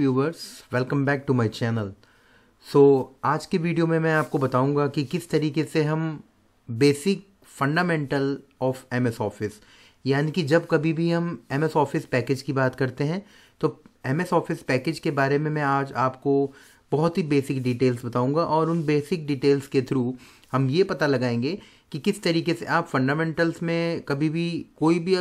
viewers welcome back to my channel so आज के video में मैं आपको बताऊंगा कि किस तरीके से हम basic fundamental of MS office यानी कि जब कभी भी हम एमएस ऑफिस पैकेज की बात करते हैं तो एमएस ऑफिस पैकेज के बारे में मैं आज आपको बहुत ही बेसिक डिटेल्स बताऊंगा और उन बेसिक डिटेल्स के थ्रू हम ये पता लगाएंगे कि किस तरीके से आप फंडामेंटल्स में कभी भी कोई भी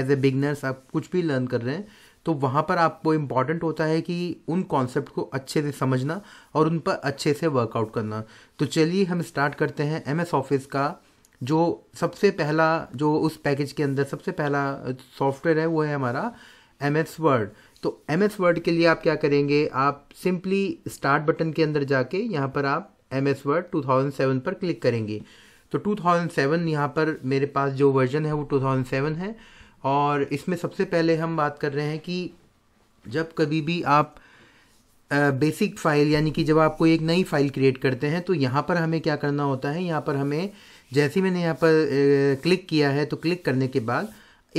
एज ए बिगनर्स आप कुछ भी लर्न कर रहे हैं तो वहाँ पर आपको इम्पॉर्टेंट होता है कि उन कॉन्सेप्ट को अच्छे से समझना और उन पर अच्छे से वर्कआउट करना तो चलिए हम स्टार्ट करते हैं एम एस ऑफिस का जो सबसे पहला जो उस पैकेज के अंदर सबसे पहला सॉफ्टवेयर है वो है हमारा एम एस वर्ड तो एम एस वर्ड के लिए आप क्या करेंगे आप सिंपली स्टार्ट बटन के अंदर जाके यहाँ पर आप M S word two thousand seven पर क्लिक करेंगे तो टू थाउजेंड सेवन यहाँ पर मेरे पास जो वर्जन है वो टू थाउजेंड सेवन है और इसमें सबसे पहले हम बात कर रहे हैं कि जब कभी भी आप बेसिक फाइल यानी कि जब आप कोई एक नई फाइल क्रिएट करते हैं तो यहाँ पर हमें क्या करना होता है यहाँ पर हमें जैसे मैंने यहाँ पर क्लिक किया है तो क्लिक करने के बाद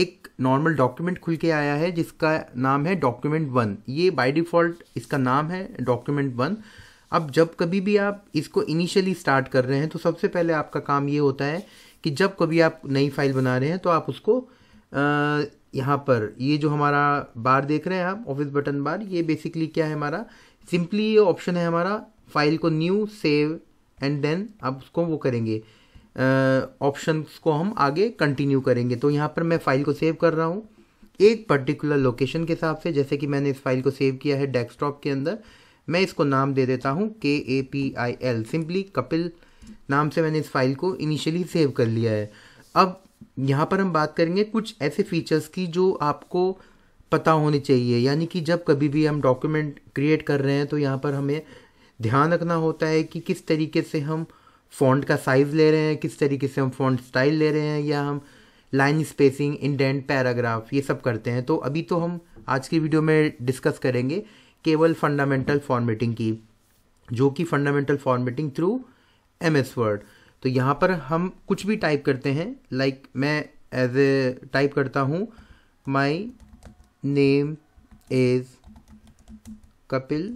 एक नॉर्मल डॉक्यूमेंट खुल के आया है जिसका नाम है डॉक्यूमेंट वन ये बाय डिफ़ॉल्ट इसका नाम है डॉक्यूमेंट वन अब जब कभी भी आप इसको इनिशियली स्टार्ट कर रहे हैं तो सबसे पहले आपका काम ये होता है कि जब कभी आप नई फाइल बना रहे हैं तो आप उसको यहाँ पर ये जो हमारा बार देख रहे हैं आप ऑफिस बटन बार ये बेसिकली क्या है हमारा सिंपली ये ऑप्शन है हमारा फाइल को न्यू सेव एंड देन आप उसको वो करेंगे ऑप्शन को हम आगे कंटिन्यू करेंगे तो यहाँ पर मैं फ़ाइल को सेव कर रहा हूँ एक पर्टिकुलर लोकेशन के हिसाब से जैसे कि मैंने इस फाइल को सेव किया है डेस्कटॉप के अंदर मैं इसको नाम दे देता हूँ के A P I L simply Kapil नाम से मैंने इस फाइल को इनिशियली सेव कर लिया है अब यहाँ पर हम बात करेंगे कुछ ऐसे फीचर्स की जो आपको पता होने चाहिए यानी कि जब कभी भी हम डॉक्यूमेंट क्रिएट कर रहे हैं तो यहाँ पर हमें ध्यान रखना होता है कि किस तरीके से हम फॉन्ट का साइज़ ले रहे हैं किस तरीके से हम फॉन्ट स्टाइल ले रहे हैं या हम लाइन स्पेसिंग इंडेंट पैराग्राफ ये सब करते हैं तो अभी तो हम आज की वीडियो में डिस्कस करेंगे केवल फंडामेंटल फॉर्मेटिंग की जो कि fundamental formatting through M S word तो यहाँ पर हम कुछ भी टाइप करते हैं लाइक like मैं एज ए टाइप करता हूँ my name is Kapil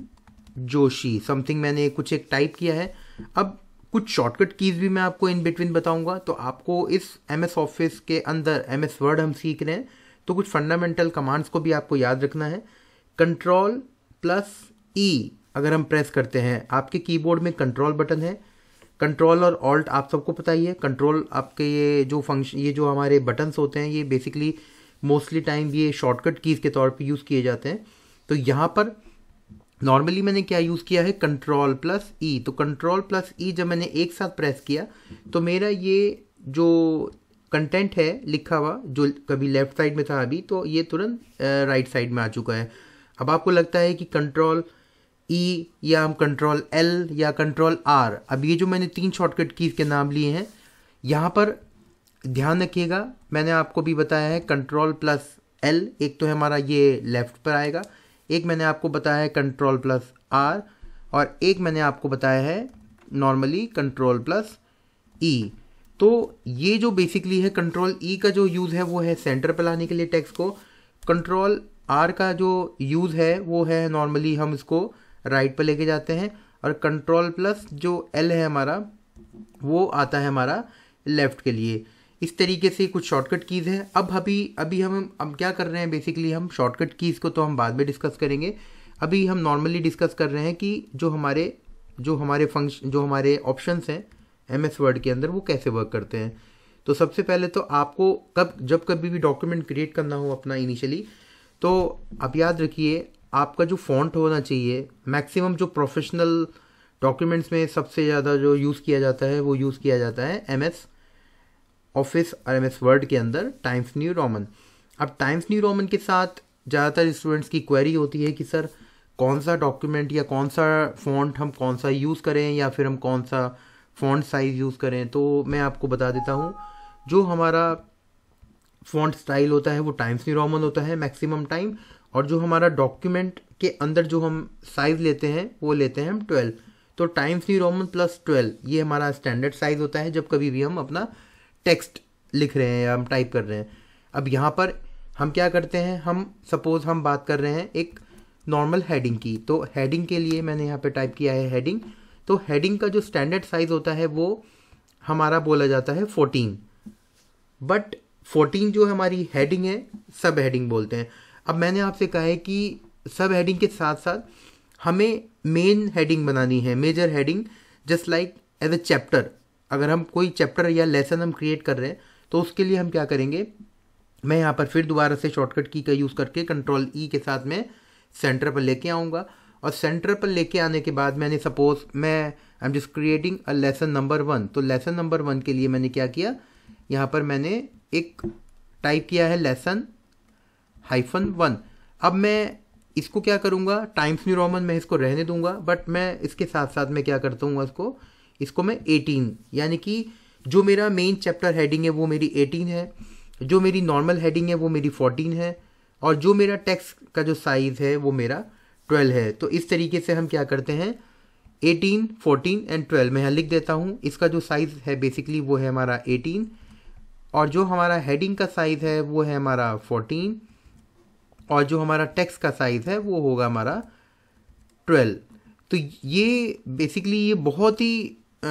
Joshi something मैंने कुछ एक टाइप किया है अब कुछ शॉर्टकट कीज़ भी मैं आपको इन बिटवीन बताऊंगा तो आपको इस एम एस ऑफिस के अंदर एम एस वर्ड हम सीख रहे हैं तो कुछ फंडामेंटल कमांड्स को भी आपको याद रखना है कंट्रोल प्लस ई अगर हम प्रेस करते हैं आपके कीबोर्ड में कंट्रोल बटन है कंट्रोल और ऑल्ट आप सबको पता ही है कंट्रोल आपके ये जो फंक्शन ये जो हमारे बटन्स होते हैं ये बेसिकली मोस्टली टाइम ये शॉर्टकट कीज़ के तौर पे यूज़ किए जाते हैं तो यहाँ पर नॉर्मली मैंने क्या यूज़ किया है कंट्रोल प्लस ई तो कंट्रोल प्लस ई जब मैंने एक साथ प्रेस किया तो मेरा ये जो कंटेंट है लिखा हुआ जो कभी लेफ्ट साइड में था अभी तो ये तुरंत राइट साइड में आ चुका है अब आपको लगता है कि कंट्रोल ई e या हम कंट्रोल एल या कंट्रोल आर अब ये जो मैंने तीन शॉर्टकट कीज़ के नाम लिए हैं यहाँ पर ध्यान रखिएगा मैंने आपको भी बताया है कंट्रोल प्लस एल एक तो है हमारा ये लेफ़्ट पर आएगा एक मैंने आपको बताया है कंट्रोल प्लस आर और एक मैंने आपको बताया है नॉर्मली कंट्रोल प्लस ई तो ये जो बेसिकली है कंट्रोल ई e का जो यूज़ है वो है सेंटर पर लाने के लिए टेक्स्ट को कंट्रोल आर का जो यूज़ है वो है नॉर्मली हम इसको राइट पर लेके जाते हैं और कंट्रोल प्लस जो एल है हमारा वो आता है हमारा लेफ़्ट के लिए इस तरीके से कुछ शॉर्टकट कीज़ हैं अब अभी अभी हम अब क्या कर रहे हैं बेसिकली हम शॉर्टकट कीज़ को तो हम बाद में डिस्कस करेंगे अभी हम नॉर्मली डिस्कस कर रहे हैं कि जो हमारे जो हमारे फंक्शन जो हमारे ऑप्शंस हैं एम एस वर्ड के अंदर वो कैसे वर्क करते हैं तो सबसे पहले तो आपको कब जब कभी भी डॉक्यूमेंट क्रिएट करना हो अपना इनिशियली तो आप याद रखिए आपका जो फॉन्ट होना चाहिए मैक्सिमम जो प्रोफेशनल डॉक्यूमेंट्स में सबसे ज़्यादा जो यूज़ किया जाता है वो यूज़ किया जाता है एम एस ऑफिस और एम एस वर्ड के अंदर टाइम्स न्यू रोमन अब टाइम्स न्यू रोमन के साथ ज़्यादातर स्टूडेंट्स की क्वेरी होती है कि सर कौन सा डॉक्यूमेंट या कौन सा फॉन्ट हम कौन सा यूज़ करें या फिर हम कौन सा फॉन्ट साइज़ यूज़ करें तो मैं आपको बता देता हूँ जो हमारा फॉन्ट स्टाइल होता है वो टाइम्स न्यू रोमन होता है मैक्सिमम टाइम और जो हमारा डॉक्यूमेंट के अंदर जो हम साइज़ लेते हैं वो लेते हैं हम ट्वेल्व तो Times New Roman plus twelve ये हमारा स्टैंडर्ड साइज़ होता है जब कभी भी हम अपना टेक्स्ट लिख रहे हैं या हम टाइप कर रहे हैं अब यहाँ पर हम क्या करते हैं हम सपोज़ हम बात कर रहे हैं एक नॉर्मल हेडिंग की तो हेडिंग के लिए मैंने यहाँ पे टाइप किया है हेडिंग तो हेडिंग का जो स्टैंडर्ड साइज़ होता है वो हमारा बोला जाता है फोर्टीन बट फोर्टीन जो हमारी हेडिंग है सब हेडिंग बोलते हैं अब मैंने आपसे कहा है कि सब हेडिंग के साथ साथ हमें मेन हेडिंग बनानी है major heading just like as a chapter अगर हम कोई चैप्टर या लेसन हम क्रिएट कर रहे हैं तो उसके लिए हम क्या करेंगे मैं यहाँ पर फिर दोबारा से शॉर्टकट की का यूज़ करके कंट्रोल ई e के साथ में सेंटर पर लेके आऊँगा और सेंटर पर लेके आने के बाद मैंने सपोज मैं I am just creating a lesson number one तो लेसन नंबर वन के लिए मैंने क्या किया यहाँ पर मैंने एक टाइप किया है लेसन हाइफन वन अब मैं इसको क्या करूँगा टाइम्स न्यू रोमन मैं इसको रहने दूंगा बट मैं इसके साथ साथ मैं क्या करता हूँ इसको इसको मैं एटीन यानी कि जो मेरा मेन चैप्टर हेडिंग है वो मेरी एटीन है जो मेरी नॉर्मल हेडिंग है वो मेरी फोर्टीन है और जो मेरा टेक्स्ट का जो साइज़ है वो मेरा ट्वेल्व है तो इस तरीके से हम क्या करते हैं एटीन फोर्टीन एंड ट्वेल्व मैं यहाँ लिख देता हूँ इसका जो साइज़ है बेसिकली वो है हमारा एटीन और जो हमारा हेडिंग का साइज़ है वो है हमारा फोर्टीन और जो हमारा टेक्स का साइज़ है वो होगा हमारा ट्वेल्व तो ये बेसिकली ये बहुत ही आ,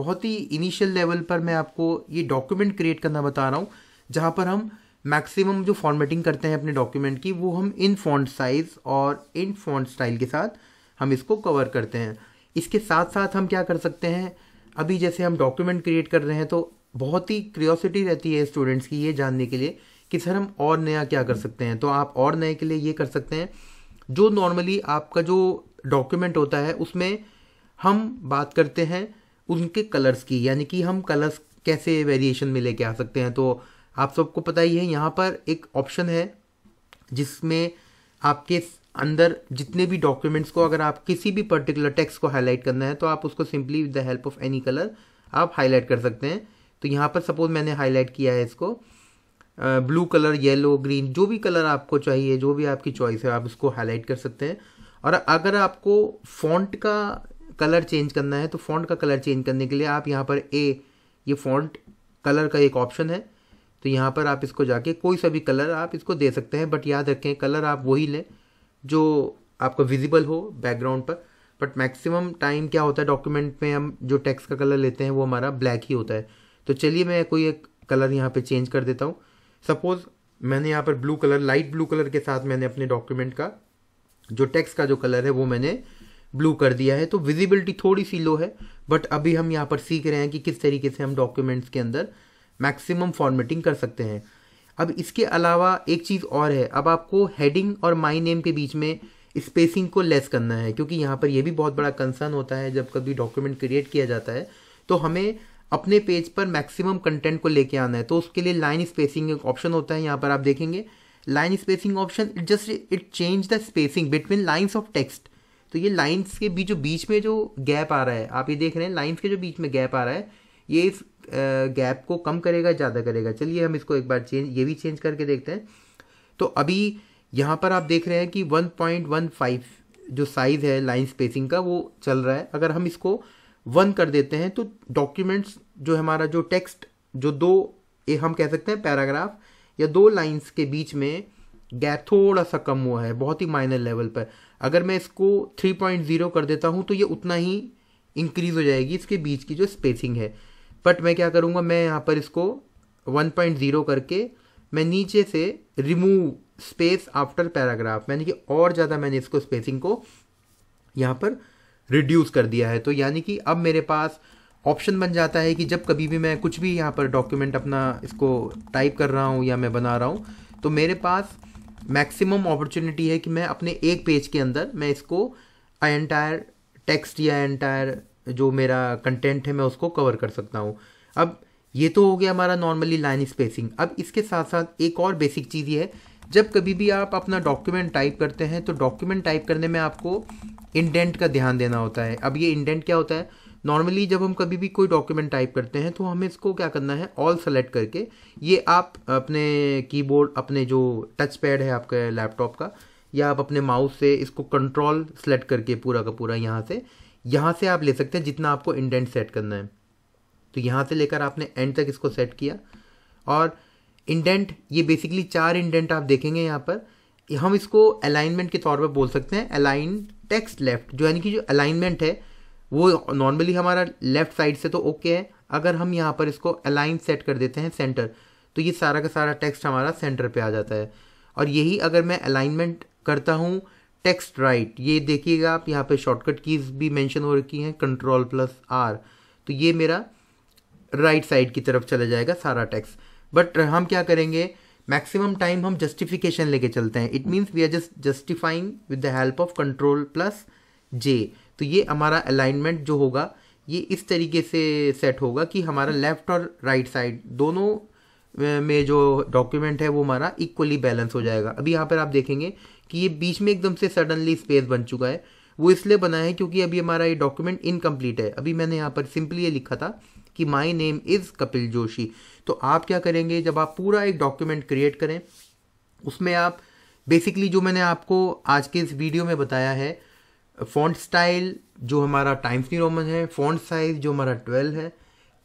बहुत ही इनिशियल लेवल पर मैं आपको ये डॉक्यूमेंट क्रिएट करना बता रहा हूँ जहाँ पर हम मैक्सिमम जो फॉर्मेटिंग करते हैं अपने डॉक्यूमेंट की वो हम इन फॉन्ट साइज़ और इन फॉन्ट स्टाइल के साथ हम इसको कवर करते हैं इसके साथ साथ हम क्या कर सकते हैं अभी जैसे हम डॉक्यूमेंट क्रिएट कर रहे हैं तो बहुत ही क्रियोसिटी रहती है स्टूडेंट्स की ये जानने के लिए कि सर हम और नया क्या कर सकते हैं तो आप और नए के लिए ये कर सकते हैं जो नॉर्मली आपका जो डॉक्यूमेंट होता है उसमें हम बात करते हैं उनके कलर्स की यानी कि हम कलर्स कैसे वेरिएशन में लेके आ सकते हैं तो आप सबको पता ही है यहाँ पर एक ऑप्शन है जिसमें आपके अंदर जितने भी डॉक्यूमेंट्स को अगर आप किसी भी पर्टिकुलर टेक्स्ट को हाईलाइट करना है तो आप उसको simply with the help of any colour आप हाईलाइट कर सकते हैं तो यहाँ पर सपोज मैंने हाईलाइट किया है इसको ब्लू कलर येलो ग्रीन जो भी कलर आपको चाहिए जो भी आपकी चॉइस है आप उसको हाईलाइट कर सकते हैं और अगर आपको फॉन्ट का कलर चेंज करना है तो फॉन्ट का कलर चेंज करने के लिए आप यहाँ पर ए ये फॉन्ट कलर का एक ऑप्शन है तो यहाँ पर आप इसको जाके कोई सा भी कलर आप इसको दे सकते हैं बट याद रखें कलर आप वही लें जो आपका विजिबल हो बैकग्राउंड पर बट मैक्सिमम टाइम क्या होता है डॉक्यूमेंट में हम जो टेक्स्ट का कलर लेते हैं वो हमारा ब्लैक ही होता है तो चलिए मैं कोई एक कलर यहाँ पे चेंज कर देता हूँ सपोज मैंने यहाँ पर blue colour light blue colour के साथ मैंने अपने डॉक्यूमेंट का जो टेक्स्ट का जो कलर है वो मैंने ब्लू कर दिया है तो विजिबिलिटी थोड़ी सी लो है बट अभी हम यहाँ पर सीख रहे हैं कि किस तरीके से हम डॉक्यूमेंट्स के अंदर मैक्सिमम फॉर्मेटिंग कर सकते हैं अब इसके अलावा एक चीज़ और है अब आपको हेडिंग और माई नेम के बीच में स्पेसिंग को लेस करना है क्योंकि यहाँ पर यह भी बहुत बड़ा कंसर्न होता है जब कभी डॉक्यूमेंट क्रिएट किया जाता है तो हमें अपने पेज पर मैक्सिमम कंटेंट को लेके आना है तो उसके लिए लाइन स्पेसिंग एक ऑप्शन होता है यहाँ पर आप देखेंगे line spacing option it just it change the spacing between lines of text तो ये लाइन्स के बीच जो बीच में जो गैप आ रहा है आप ये देख रहे हैं लाइन्स के जो बीच में गैप आ रहा है ये इस गैप को कम करेगा ज़्यादा करेगा चलिए हम इसको एक बार चेंज ये भी चेंज करके देखते हैं तो अभी यहाँ पर आप देख रहे हैं कि 1.15 जो साइज़ है लाइन स्पेसिंग का वो चल रहा है अगर हम इसको वन कर देते हैं तो डॉक्यूमेंट्स जो हमारा जो टेक्स्ट जो दो ये हम कह सकते हैं पैराग्राफ या दो लाइंस के बीच में गैप थोड़ा सा कम हुआ है बहुत ही माइनर लेवल पर अगर मैं इसको 3.0 कर देता हूँ तो ये उतना ही इंक्रीज हो जाएगी इसके बीच की जो स्पेसिंग है बट मैं क्या करूँगा मैं यहाँ पर इसको 1.0 करके मैं नीचे से रिमूव स्पेस आफ्टर पैराग्राफ यानी कि और ज़्यादा मैंने इसको स्पेसिंग को यहाँ पर रिड्यूस कर दिया है तो यानी कि अब मेरे पास ऑप्शन बन जाता है कि जब कभी भी मैं कुछ भी यहाँ पर डॉक्यूमेंट अपना इसको टाइप कर रहा हूँ या मैं बना रहा हूँ तो मेरे पास मैक्सिमम अपॉर्चुनिटी है कि मैं अपने एक पेज के अंदर मैं इसको एंटायर टेक्स्ट या एंटायर जो मेरा कंटेंट है मैं उसको कवर कर सकता हूँ अब ये तो हो गया हमारा नॉर्मली लाइन स्पेसिंग अब इसके साथ साथ एक और बेसिक चीज़ ये है जब कभी भी आप अपना डॉक्यूमेंट टाइप करते हैं तो डॉक्यूमेंट टाइप करने में आपको इंडेंट का ध्यान देना होता है अब ये इंडेंट क्या होता है नॉर्मली जब हम कभी भी कोई डॉक्यूमेंट टाइप करते हैं तो हमें इसको क्या करना है ऑल सेलेक्ट करके ये आप अपने कीबोर्ड अपने जो टच पैड है आपके लैपटॉप का या आप अपने माउस से इसको कंट्रोल सेलेक्ट करके पूरा का पूरा यहाँ से यहाँ से आप ले सकते हैं जितना आपको इंडेंट सेट करना है तो यहाँ से लेकर आपने एंड तक इसको सेट किया और इंडेंट ये बेसिकली चार इंडेंट आप देखेंगे यहाँ पर हम इसको अलाइनमेंट के तौर पर बोल सकते हैं अलाइन टेक्स्ट लेफ्ट जो यानी कि जो अलाइनमेंट है वो नॉर्मली हमारा लेफ्ट साइड से तो ओके okay है अगर हम यहाँ पर इसको अलाइन सेट कर देते हैं सेंटर तो ये सारा का सारा टेक्स्ट हमारा सेंटर पे आ जाता है और यही अगर मैं अलाइनमेंट करता हूँ टेक्स्ट राइट ये देखिएगा आप यहाँ पे शॉर्टकट कीज़ भी मेंशन हो रखी हैं कंट्रोल प्लस आर तो ये मेरा राइट right साइड की तरफ चला जाएगा सारा टेक्स्ट बट हम क्या करेंगे मैक्सिमम टाइम हम जस्टिफिकेशन लेके चलते हैं it means we are just justifying with the help of control plus J तो ये हमारा अलाइनमेंट जो होगा ये इस तरीके से सेट होगा कि हमारा लेफ्ट और राइट right साइड दोनों में जो डॉक्यूमेंट है वो हमारा इक्वली बैलेंस हो जाएगा अभी यहाँ पर आप देखेंगे कि ये बीच में एकदम से सडनली स्पेस बन चुका है वो इसलिए बना है क्योंकि अभी हमारा ये डॉक्यूमेंट इनकम्प्लीट है अभी मैंने यहाँ पर सिंपली ये लिखा था कि my name is Kapil Joshi तो आप क्या करेंगे जब आप पूरा एक डॉक्यूमेंट क्रिएट करें उसमें आप बेसिकली जो मैंने आपको आज के इस वीडियो में बताया है फॉन्ट स्टाइल जो हमारा टाइम्स न्यू रोमन है फॉन्ट साइज जो हमारा ट्वेल्व है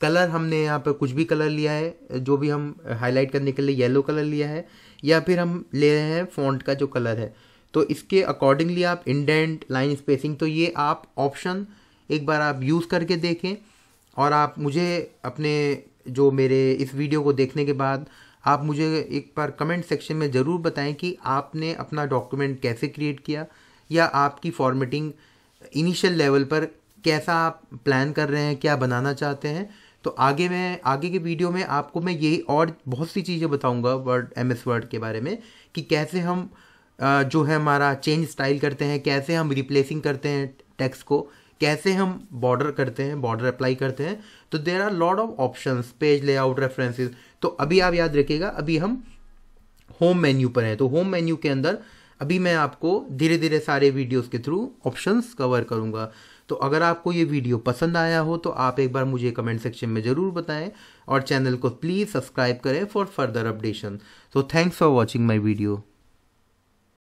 कलर हमने यहाँ पर कुछ भी कलर लिया है जो भी हम हाईलाइट करने के लिए येलो कलर लिया है या फिर हम ले रहे हैं फॉन्ट का जो कलर है तो इसके अकॉर्डिंगली आप इंडेंट लाइन स्पेसिंग तो ये आप ऑप्शन एक बार आप यूज़ करके देखें और आप मुझे अपने जो मेरे इस वीडियो को देखने के बाद आप मुझे एक बार कमेंट सेक्शन में ज़रूर बताएं कि आपने अपना डॉक्यूमेंट कैसे क्रिएट किया या आपकी फॉर्मेटिंग इनिशियल लेवल पर कैसा आप प्लान कर रहे हैं क्या बनाना चाहते हैं तो आगे मैं आगे की वीडियो में आपको मैं यही और बहुत सी चीज़ें बताऊंगा वर्ड एम एस वर्ड के बारे में कि कैसे हम जो है हमारा चेंज स्टाइल करते हैं कैसे हम रिप्लेसिंग करते हैं टेक्स्ट को कैसे हम बॉर्डर करते हैं बॉर्डर अप्लाई करते हैं तो there are lot of option page layout references तो अभी आप याद रखिएगा अभी हम होम मेन्यू पर हैं तो होम मेन्यू के अंदर अभी मैं आपको धीरे धीरे सारे वीडियोस के थ्रू ऑप्शंस कवर करूंगा तो अगर आपको ये वीडियो पसंद आया हो तो आप एक बार मुझे कमेंट सेक्शन में ज़रूर बताएं और चैनल को प्लीज़ सब्सक्राइब करें for further updation so thanks for watching my video